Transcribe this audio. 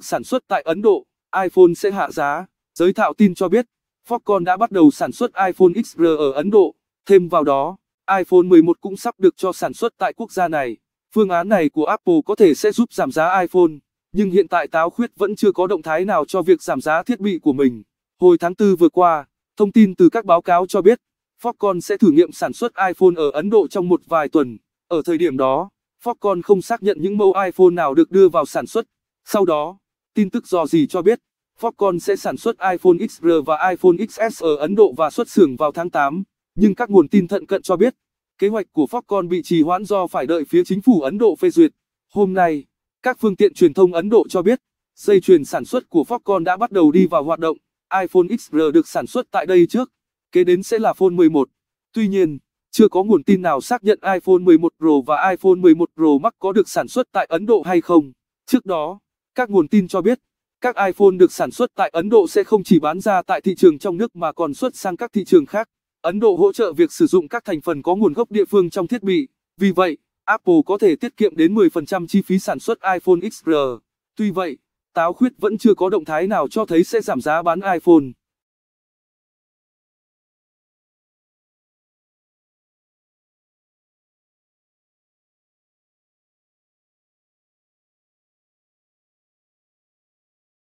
Sản xuất tại Ấn Độ, iPhone sẽ hạ giá. Giới thạo tin cho biết, Foxconn đã bắt đầu sản xuất iPhone XR ở Ấn Độ. Thêm vào đó, iPhone 11 cũng sắp được cho sản xuất tại quốc gia này. Phương án này của Apple có thể sẽ giúp giảm giá iPhone, nhưng hiện tại táo khuyết vẫn chưa có động thái nào cho việc giảm giá thiết bị của mình. Hồi tháng 4 vừa qua, thông tin từ các báo cáo cho biết, Foxconn sẽ thử nghiệm sản xuất iPhone ở Ấn Độ trong một vài tuần. Ở thời điểm đó, Foxconn không xác nhận những mẫu iPhone nào được đưa vào sản xuất. Sau đó, Tin tức do gì cho biết, Foxconn sẽ sản xuất iPhone XR và iPhone XS ở Ấn Độ và xuất xưởng vào tháng 8, nhưng các nguồn tin thận cận cho biết, kế hoạch của Foxconn bị trì hoãn do phải đợi phía chính phủ Ấn Độ phê duyệt. Hôm nay, các phương tiện truyền thông Ấn Độ cho biết, dây chuyền sản xuất của Foxconn đã bắt đầu đi vào hoạt động. iPhone XR được sản xuất tại đây trước, kế đến sẽ là phone 11. Tuy nhiên, chưa có nguồn tin nào xác nhận iPhone 11 Pro và iPhone 11 Pro Max có được sản xuất tại Ấn Độ hay không. Trước đó, các nguồn tin cho biết, các iPhone được sản xuất tại Ấn Độ sẽ không chỉ bán ra tại thị trường trong nước mà còn xuất sang các thị trường khác. Ấn Độ hỗ trợ việc sử dụng các thành phần có nguồn gốc địa phương trong thiết bị, vì vậy, Apple có thể tiết kiệm đến 10% chi phí sản xuất iPhone XR. Tuy vậy, táo khuyết vẫn chưa có động thái nào cho thấy sẽ giảm giá bán iPhone.